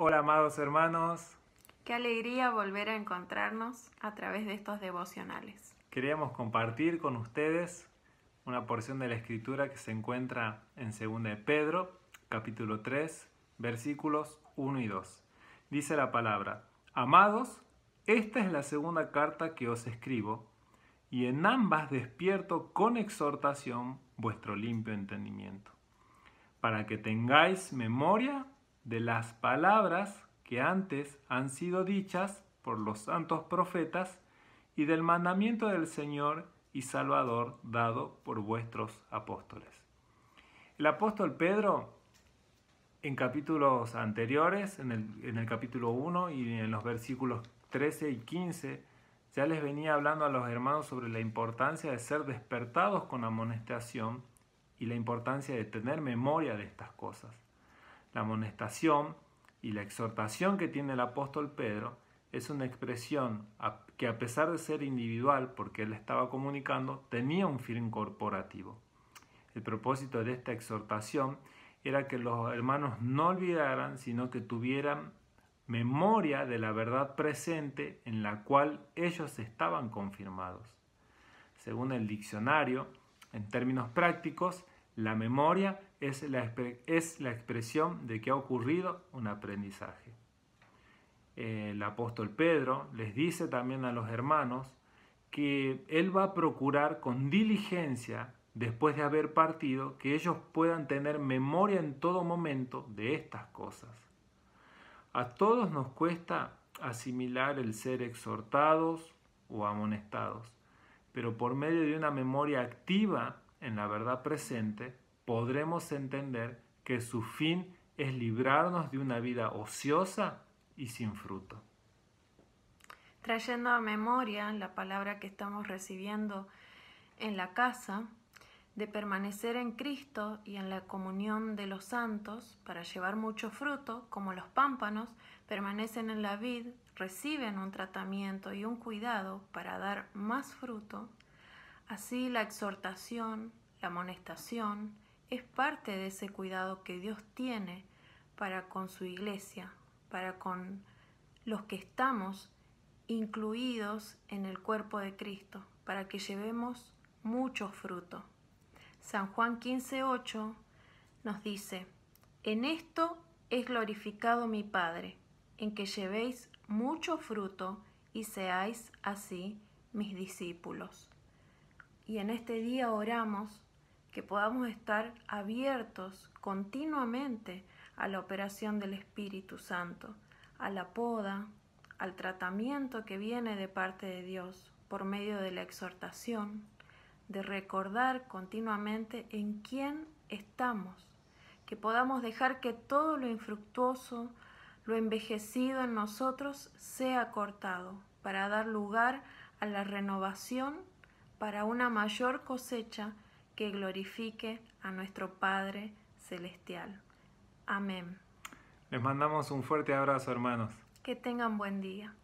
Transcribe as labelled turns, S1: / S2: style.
S1: Hola amados hermanos.
S2: Qué alegría volver a encontrarnos a través de estos devocionales.
S1: Queríamos compartir con ustedes una porción de la escritura que se encuentra en 2 de Pedro, capítulo 3, versículos 1 y 2. Dice la palabra, Amados, esta es la segunda carta que os escribo, y en ambas despierto con exhortación vuestro limpio entendimiento, para que tengáis memoria de las palabras que antes han sido dichas por los santos profetas y del mandamiento del Señor y Salvador dado por vuestros apóstoles. El apóstol Pedro, en capítulos anteriores, en el, capítulo 1 y en los versículos 13 y 15, ya les venía hablando a los hermanos sobre la importancia de ser despertados con amonestación y la importancia de tener memoria de estas cosas. La amonestación y la exhortación que tiene el apóstol Pedro es una expresión que a pesar de ser individual, porque él estaba comunicando, tenía un fin corporativo. El propósito de esta exhortación era que los hermanos no olvidaran, sino que tuvieran memoria de la verdad presente en la cual ellos estaban confirmados. Según el diccionario, en términos prácticos, la memoria es la, es la expresión de que ha ocurrido un aprendizaje. El apóstol Pedro les dice también a los hermanos que él va a procurar con diligencia, después de haber partido, que ellos puedan tener memoria en todo momento de estas cosas. A todos nos cuesta asimilar el ser exhortados o amonestados, pero por medio de una memoria activa en la verdad presente, podremos entender que su fin es librarnos de una vida ociosa y sin fruto.
S2: Trayendo a memoria la palabra que estamos recibiendo en la casa, de permanecer en Cristo y en la comunión de los santos para llevar mucho fruto, como los pámpanos permanecen en la vid, reciben un tratamiento y un cuidado para dar más fruto, Así la exhortación, la amonestación, es parte de ese cuidado que Dios tiene para con su iglesia, para con los que estamos incluidos en el cuerpo de Cristo, para que llevemos mucho fruto. San Juan 15:8 nos dice, en esto es glorificado mi Padre, en que llevéis mucho fruto y seáis así mis discípulos y en este día oramos que podamos estar abiertos continuamente a la operación del Espíritu Santo, a la poda, al tratamiento que viene de parte de Dios por medio de la exhortación, de recordar continuamente en quién estamos, que podamos dejar que todo lo infructuoso, lo envejecido en nosotros sea cortado para dar lugar a la renovación para una mayor cosecha que glorifique a nuestro Padre Celestial. Amén.
S1: Les mandamos un fuerte abrazo, hermanos.
S2: Que tengan buen día.